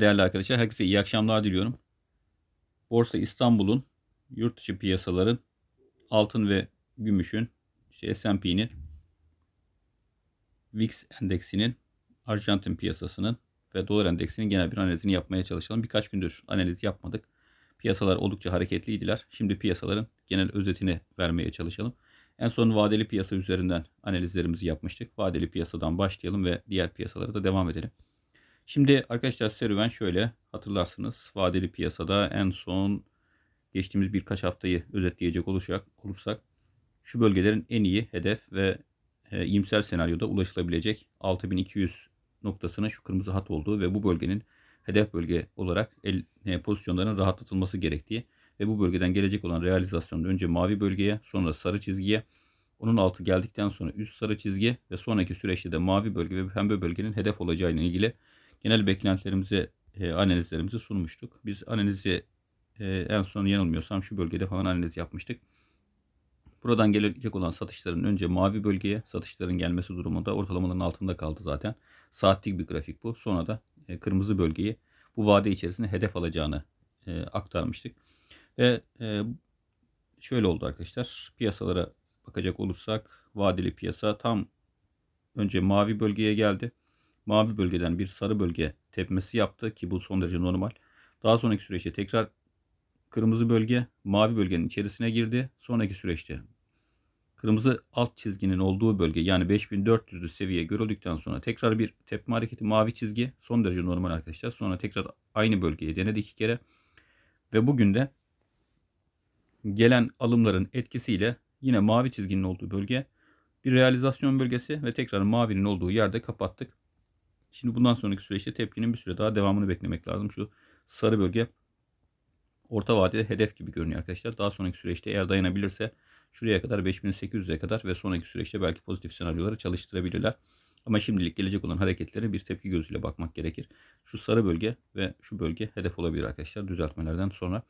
Değerli arkadaşlar herkese iyi akşamlar diliyorum. Borsa İstanbul'un yurt dışı piyasaların altın ve gümüşün işte S&P'nin VIX endeksinin Arjantin piyasasının ve dolar endeksinin genel bir analizini yapmaya çalışalım. Birkaç gündür analiz yapmadık. Piyasalar oldukça hareketliydiler. Şimdi piyasaların genel özetini vermeye çalışalım. En son vadeli piyasa üzerinden analizlerimizi yapmıştık. Vadeli piyasadan başlayalım ve diğer piyasalara da devam edelim. Şimdi arkadaşlar serüven şöyle hatırlarsınız. Vadeli piyasada en son geçtiğimiz birkaç haftayı özetleyecek olursak, şu bölgelerin en iyi hedef ve e, iyimser senaryoda ulaşılabilecek 6200 noktasına şu kırmızı hat olduğu ve bu bölgenin hedef bölge olarak el, e, pozisyonların rahatlatılması gerektiği ve bu bölgeden gelecek olan realizasyonun önce mavi bölgeye sonra sarı çizgiye onun altı geldikten sonra üst sarı çizgi ve sonraki süreçte de mavi bölge ve pembe bölgenin hedef olacağı ile ilgili genel beklentilerimizi, e, analizlerimizi sunmuştuk. Biz analizi e, en son yanılmıyorsam şu bölgede falan analiz yapmıştık. Buradan gelecek olan satışların önce mavi bölgeye satışların gelmesi durumunda ortalamaların altında kaldı zaten. Saatlik bir grafik bu. Sonra da e, kırmızı bölgeyi bu vade içerisinde hedef alacağını e, aktarmıştık. Ve e, şöyle oldu arkadaşlar. Piyasalara bakacak olursak vadeli piyasa tam önce mavi bölgeye geldi mavi bölgeden bir sarı bölge tepmesi yaptı ki bu son derece normal. Daha sonraki süreçte tekrar kırmızı bölge mavi bölgenin içerisine girdi. Sonraki süreçte kırmızı alt çizginin olduğu bölge yani 5400'lü seviye görüldükten sonra tekrar bir tepme hareketi mavi çizgi son derece normal arkadaşlar. Sonra tekrar aynı bölgeyi denedi iki kere ve bugün de gelen alımların etkisiyle yine mavi çizginin olduğu bölge bir realizasyon bölgesi ve tekrar mavinin olduğu yerde kapattık. Şimdi bundan sonraki süreçte tepkinin bir süre daha devamını beklemek lazım. Şu sarı bölge orta vadede hedef gibi görünüyor arkadaşlar. Daha sonraki süreçte eğer dayanabilirse şuraya kadar 5800'e kadar ve sonraki süreçte belki pozitif senaryoları çalıştırabilirler. Ama şimdilik gelecek olan hareketlere bir tepki gözüyle bakmak gerekir. Şu sarı bölge ve şu bölge hedef olabilir arkadaşlar düzeltmelerden sonra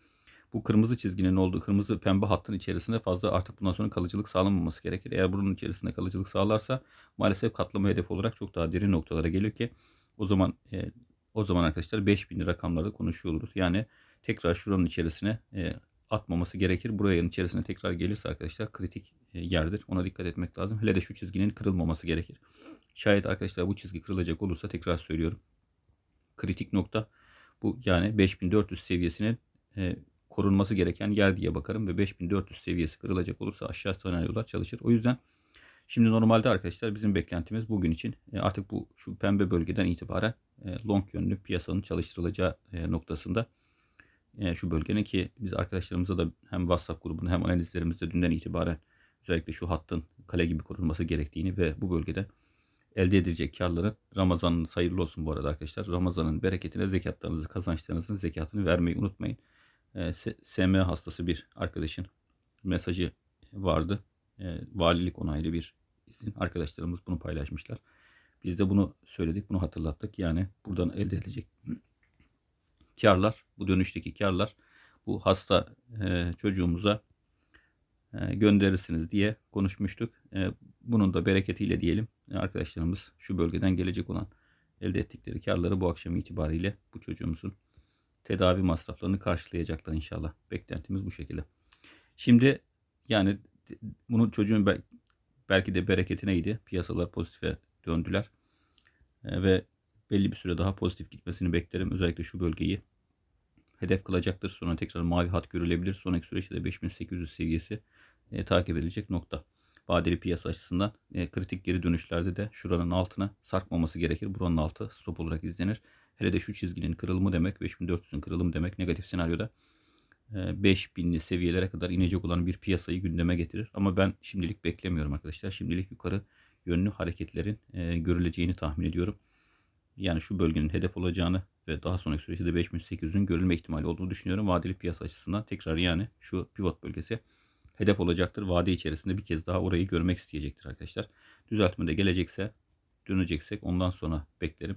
bu kırmızı çizginin olduğu kırmızı pembe hattın içerisinde fazla artık bundan sonra kalıcılık sağlamaması gerekir. Eğer bunun içerisinde kalıcılık sağlarsa maalesef katlama hedefi olarak çok daha derin noktalara gelir ki o zaman e, o zaman arkadaşlar 5000 rakamlarda konuşuyor oluruz. Yani tekrar şuranın içerisine e, atmaması gerekir. Buranın içerisine tekrar gelirse arkadaşlar kritik e, yerdir. Ona dikkat etmek lazım. Hele de şu çizginin kırılmaması gerekir. Şayet arkadaşlar bu çizgi kırılacak olursa tekrar söylüyorum. Kritik nokta bu yani 5400 seviyesinin e, korunması gereken yer diye bakarım ve 5400 seviyesi kırılacak olursa aşağı senaryolar çalışır. O yüzden şimdi normalde arkadaşlar bizim beklentimiz bugün için e, artık bu şu pembe bölgeden itibaren e, long yönlü piyasanın çalıştırılacağı e, noktasında şu bölgenin ki biz arkadaşlarımıza da hem WhatsApp grubunda hem analizlerimizde dünden itibaren özellikle şu hattın kale gibi korunması gerektiğini ve bu bölgede elde edilecek karların Ramazan'ın sayılı olsun bu arada arkadaşlar. Ramazan'ın bereketine zekatlarınızı, kazançlarınızın zekatını vermeyi unutmayın. Ee, SM hastası bir arkadaşın mesajı vardı. Ee, valilik onaylı bir izin. Arkadaşlarımız bunu paylaşmışlar. Biz de bunu söyledik, bunu hatırlattık. Yani buradan elde edilecek karlar, bu dönüşteki karlar bu hasta e, çocuğumuza e, gönderirsiniz diye konuşmuştuk. E, bunun da bereketiyle diyelim arkadaşlarımız şu bölgeden gelecek olan elde ettikleri karları bu akşam itibariyle bu çocuğumuzun tedavi masraflarını karşılayacaklar inşallah. Beklentimiz bu şekilde. Şimdi yani bunun çocuğun belki de bereketineydi. Piyasalar pozitife döndüler. E, ve belli bir süre daha pozitif gitmesini beklerim. Özellikle şu bölgeyi hedef kılacaktır. Sonra tekrar mavi hat görülebilir. Sonraki süreçte de 5800 seviyesi e, takip edilecek nokta vadeli piyasa açısından e, kritik geri dönüşlerde de şuranın altına sarkmaması gerekir. Buranın altı stop olarak izlenir. Hele de şu çizginin kırılımı demek 5400'ün kırılımı demek negatif senaryoda 5000'li e, seviyelere kadar inecek olan bir piyasayı gündeme getirir. Ama ben şimdilik beklemiyorum arkadaşlar. Şimdilik yukarı yönlü hareketlerin e, görüleceğini tahmin ediyorum. Yani şu bölgenin hedef olacağını ve daha sonraki süreçte de 5800'ün görülme ihtimali olduğunu düşünüyorum. Vadeli piyasa açısından tekrar yani şu pivot bölgesi hedef olacaktır. Vade içerisinde bir kez daha orayı görmek isteyecektir arkadaşlar. Düzeltme de gelecekse döneceksek ondan sonra beklerim.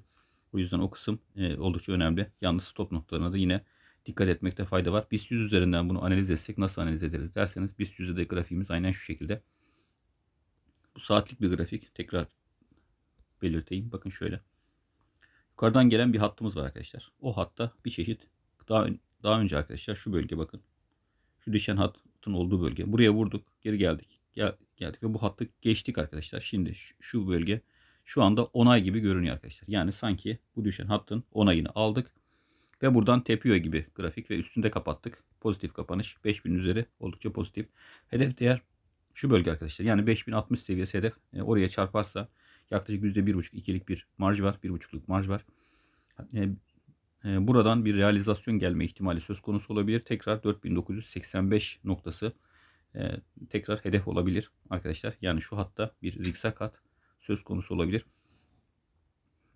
O yüzden o kısım e, oldukça önemli. Yalnız stop noktalarına da yine dikkat etmekte fayda var. BIST 100 üzerinden bunu analiz etsek nasıl analiz ederiz derseniz BIST 100'de de grafiğimiz aynen şu şekilde. Bu saatlik bir grafik. Tekrar belirteyim. Bakın şöyle. Yukarıdan gelen bir hattımız var arkadaşlar. O hatta bir çeşit daha daha önce arkadaşlar şu bölge bakın. Şu düşen hat hattın olduğu bölge. Buraya vurduk. Geri geldik. Gel, geldik ve bu hattı geçtik arkadaşlar. Şimdi şu, şu bölge şu anda onay gibi görünüyor arkadaşlar. Yani sanki bu düşen hattın onayını aldık. Ve buradan tepiyor gibi grafik ve üstünde kapattık. Pozitif kapanış. 5000 üzeri oldukça pozitif. Hedef değer şu bölge arkadaşlar. Yani 5060 seviyesi hedef. E, oraya çarparsa yaklaşık 15 ikilik bir marj var. 1,5'luk marj var. E, ee, buradan bir realizasyon gelme ihtimali söz konusu olabilir. Tekrar 4985 noktası e, tekrar hedef olabilir arkadaşlar. Yani şu hatta bir zikzak hat söz konusu olabilir.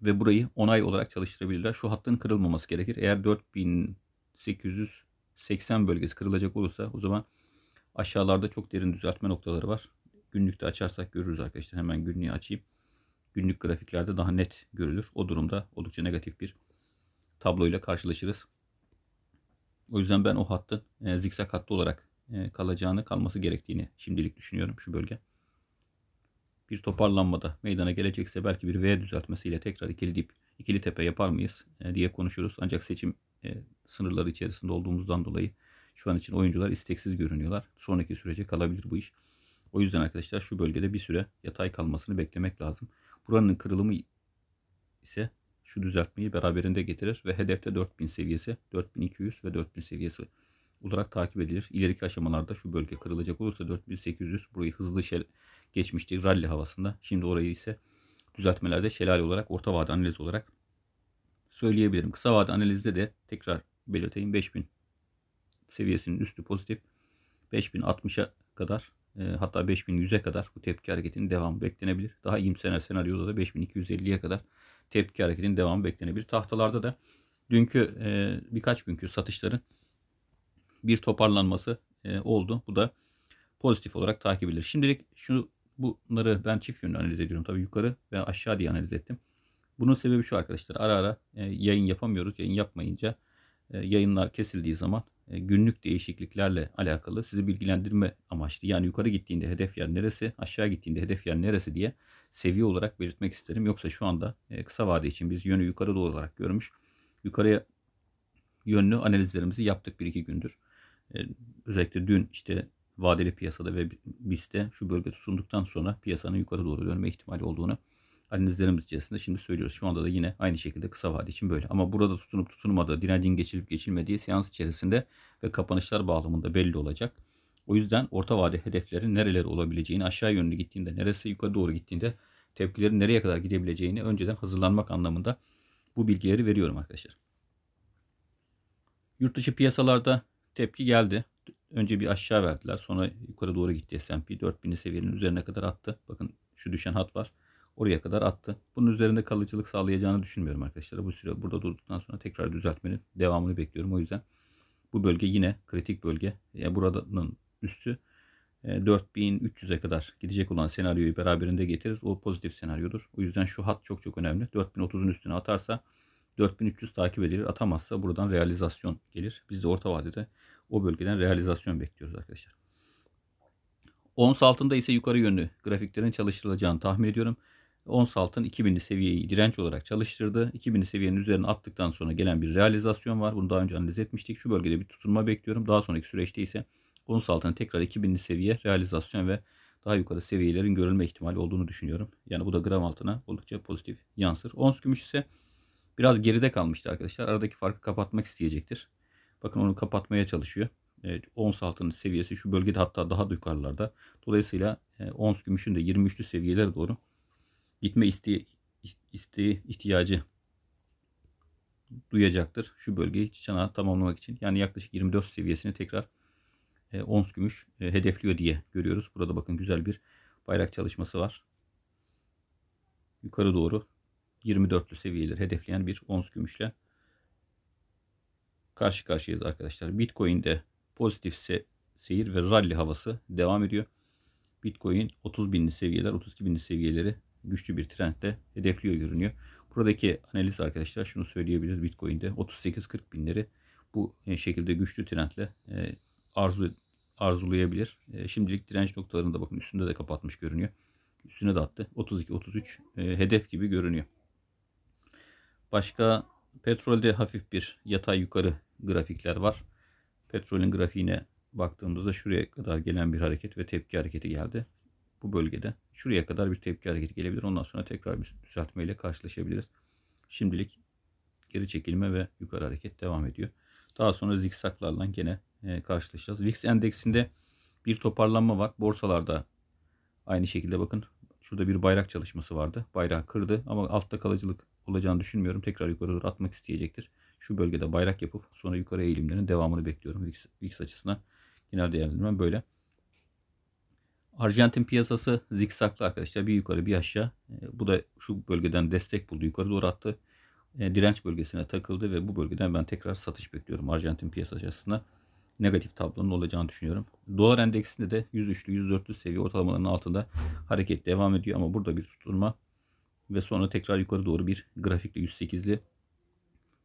Ve burayı onay olarak çalıştırabilirler. Şu hattın kırılmaması gerekir. Eğer 4880 bölgesi kırılacak olursa o zaman aşağılarda çok derin düzeltme noktaları var. Günlükte açarsak görürüz arkadaşlar. Hemen günlüğü açayım. Günlük grafiklerde daha net görülür. O durumda oldukça negatif bir tabloyla karşılaşırız. O yüzden ben o hattın e, zikzak hattı olarak e, kalacağını, kalması gerektiğini şimdilik düşünüyorum şu bölge. Bir toparlanmada meydana gelecekse belki bir V düzeltmesiyle tekrar ikili dip, ikili tepe yapar mıyız e, diye konuşuyoruz. Ancak seçim e, sınırları içerisinde olduğumuzdan dolayı şu an için oyuncular isteksiz görünüyorlar. Sonraki sürece kalabilir bu iş. O yüzden arkadaşlar şu bölgede bir süre yatay kalmasını beklemek lazım. Buranın kırılımı ise şu düzeltmeyi beraberinde getirir ve hedefte 4000 seviyesi, 4200 ve 4000 seviyesi olarak takip edilir. İleriki aşamalarda şu bölge kırılacak olursa 4800 burayı hızlı şel geçmişti rally havasında. Şimdi orayı ise düzeltmelerde şelale olarak orta vade analiz olarak söyleyebilirim. Kısa vade analizde de tekrar belirteyim 5000 seviyesinin üstü pozitif. 5060'a kadar e, hatta 5100'e kadar bu tepki hareketinin devamı beklenebilir. Daha iyimser senaryoda da 5250'ye kadar tepki hareketinin devamı beklenebilir. Tahtalarda da dünkü e, birkaç günkü satışların bir toparlanması e, oldu. Bu da pozitif olarak takip edilir. Şimdilik şu bunları ben çift yönlü analiz ediyorum. Tabii yukarı ve aşağı diye analiz ettim. Bunun sebebi şu arkadaşlar. Ara ara e, yayın yapamıyoruz. Yayın yapmayınca e, yayınlar kesildiği zaman e, günlük değişikliklerle alakalı sizi bilgilendirme amaçlı. Yani yukarı gittiğinde hedef yer neresi, aşağı gittiğinde hedef yer neresi diye seviye olarak belirtmek isterim. Yoksa şu anda e, kısa vade için biz yönü yukarı doğru olarak görmüş. Yukarıya yönlü analizlerimizi yaptık bir iki gündür. E, özellikle dün işte vadeli piyasada ve BIST'te şu bölge tutunduktan sonra piyasanın yukarı doğru dönme ihtimali olduğunu analizlerimiz içerisinde şimdi söylüyoruz. Şu anda da yine aynı şekilde kısa vade için böyle. Ama burada tutunup tutunmadığı, direncin geçilip geçilmediği seans içerisinde ve kapanışlar bağlamında belli olacak. O yüzden orta vade hedeflerin nereleri olabileceğini, aşağı yönlü gittiğinde, neresi yukarı doğru gittiğinde tepkilerin nereye kadar gidebileceğini önceden hazırlanmak anlamında bu bilgileri veriyorum arkadaşlar. Yurt dışı piyasalarda tepki geldi. Önce bir aşağı verdiler. Sonra yukarı doğru gitti S&P. 4000'li seviyenin üzerine kadar attı. Bakın şu düşen hat var oraya kadar attı. Bunun üzerinde kalıcılık sağlayacağını düşünmüyorum arkadaşlar. Bu süre burada durduktan sonra tekrar düzeltmenin devamını bekliyorum. O yüzden bu bölge yine kritik bölge. Yani buranın üstü 4300'e kadar gidecek olan senaryoyu beraberinde getirir. O pozitif senaryodur. O yüzden şu hat çok çok önemli. 4030'un üstüne atarsa 4300 takip edilir. Atamazsa buradan realizasyon gelir. Biz de orta vadede o bölgeden realizasyon bekliyoruz arkadaşlar. Ons altında ise yukarı yönlü grafiklerin çalıştırılacağını tahmin ediyorum ons altın 2000'li seviyeyi direnç olarak çalıştırdı. 2000'li seviyenin üzerine attıktan sonra gelen bir realizasyon var. Bunu daha önce analiz etmiştik. Şu bölgede bir tutunma bekliyorum. Daha sonraki süreçte ise ons altın tekrar 2000'li seviye realizasyon ve daha yukarı seviyelerin görülme ihtimali olduğunu düşünüyorum. Yani bu da gram altına oldukça pozitif yansır. Ons gümüş ise biraz geride kalmıştı arkadaşlar. Aradaki farkı kapatmak isteyecektir. Bakın onu kapatmaya çalışıyor. Evet, ons altının seviyesi şu bölgede hatta daha da yukarılarda. Dolayısıyla e, ons gümüşün de 23'lü seviyelere doğru gitme isteği, isteği ihtiyacı duyacaktır. Şu bölgeyi çanağı tamamlamak için. Yani yaklaşık 24 seviyesini tekrar e, ons gümüş e, hedefliyor diye görüyoruz. Burada bakın güzel bir bayrak çalışması var. Yukarı doğru 24'lü seviyeleri hedefleyen bir ons gümüşle karşı karşıyayız arkadaşlar. Bitcoin'de pozitif se seyir ve rally havası devam ediyor. Bitcoin 30 binli seviyeler, 32 binli seviyeleri güçlü bir trendle hedefliyor görünüyor. Buradaki analiz arkadaşlar şunu söyleyebiliriz. Bitcoin'de 38-40 binleri bu e, şekilde güçlü trendle e, arzu arzulayabilir. E, şimdilik direnç noktalarında bakın üstünde de kapatmış görünüyor. Üstüne de attı. 32-33 hedef gibi görünüyor. Başka petrolde hafif bir yatay yukarı grafikler var. Petrolün grafiğine baktığımızda şuraya kadar gelen bir hareket ve tepki hareketi geldi bu bölgede şuraya kadar bir tepki hareketi gelebilir. Ondan sonra tekrar bir düzeltme ile karşılaşabiliriz. Şimdilik geri çekilme ve yukarı hareket devam ediyor. Daha sonra zikzaklarla gene e, karşılaşacağız. VIX endeksinde bir toparlanma var. Borsalarda aynı şekilde bakın şurada bir bayrak çalışması vardı. Bayrağı kırdı ama altta kalıcılık olacağını düşünmüyorum. Tekrar yukarı doğru atmak isteyecektir. Şu bölgede bayrak yapıp sonra yukarı eğilimlerin devamını bekliyorum VIX, VIX açısından. Genel değerlendirmem böyle. Arjantin piyasası zikzaklı arkadaşlar. Bir yukarı bir aşağı. E, bu da şu bölgeden destek buldu. Yukarı doğru attı. E, direnç bölgesine takıldı ve bu bölgeden ben tekrar satış bekliyorum. Arjantin piyasası açısından negatif tablonun olacağını düşünüyorum. Dolar endeksinde de 103'lü 104'lü seviye ortalamalarının altında hareket devam ediyor ama burada bir tutunma ve sonra tekrar yukarı doğru bir grafikle 108'li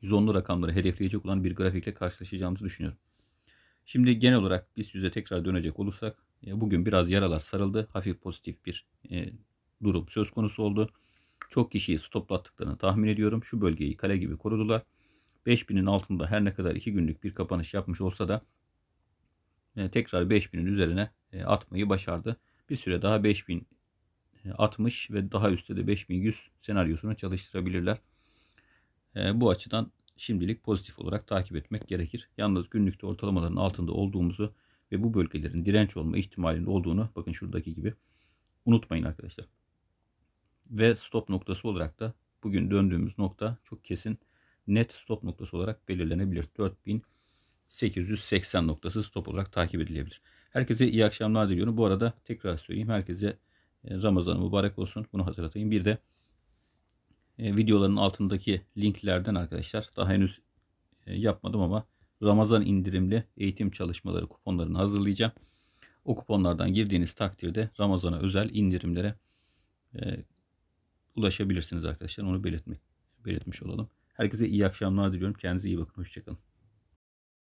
110'lu rakamları hedefleyecek olan bir grafikle karşılaşacağımızı düşünüyorum. Şimdi genel olarak biz yüze tekrar dönecek olursak e, bugün biraz yaralar sarıldı. Hafif pozitif bir e, durum söz konusu oldu. Çok kişiyi stoplattıklarını tahmin ediyorum. Şu bölgeyi kale gibi korudular. 5000'in altında her ne kadar 2 günlük bir kapanış yapmış olsa da e, tekrar 5000'in üzerine e, atmayı başardı. Bir süre daha 5000 60 e, ve daha üstte de 5100 senaryosunu çalıştırabilirler. bu açıdan şimdilik pozitif olarak takip etmek gerekir. Yalnız günlükte ortalamaların altında olduğumuzu ve bu bölgelerin direnç olma ihtimalinde olduğunu bakın şuradaki gibi unutmayın arkadaşlar. Ve stop noktası olarak da bugün döndüğümüz nokta çok kesin net stop noktası olarak belirlenebilir. 4880 noktası stop olarak takip edilebilir. Herkese iyi akşamlar diliyorum. Bu arada tekrar söyleyeyim. Herkese e, Ramazan mübarek olsun. Bunu hatırlatayım. Bir de e, videoların altındaki linklerden arkadaşlar daha henüz e, yapmadım ama Ramazan indirimli eğitim çalışmaları kuponlarını hazırlayacağım. O kuponlardan girdiğiniz takdirde Ramazan'a özel indirimlere e, ulaşabilirsiniz arkadaşlar. Onu belirtmek, belirtmiş olalım. Herkese iyi akşamlar diliyorum. Kendinize iyi bakın. Hoşçakalın.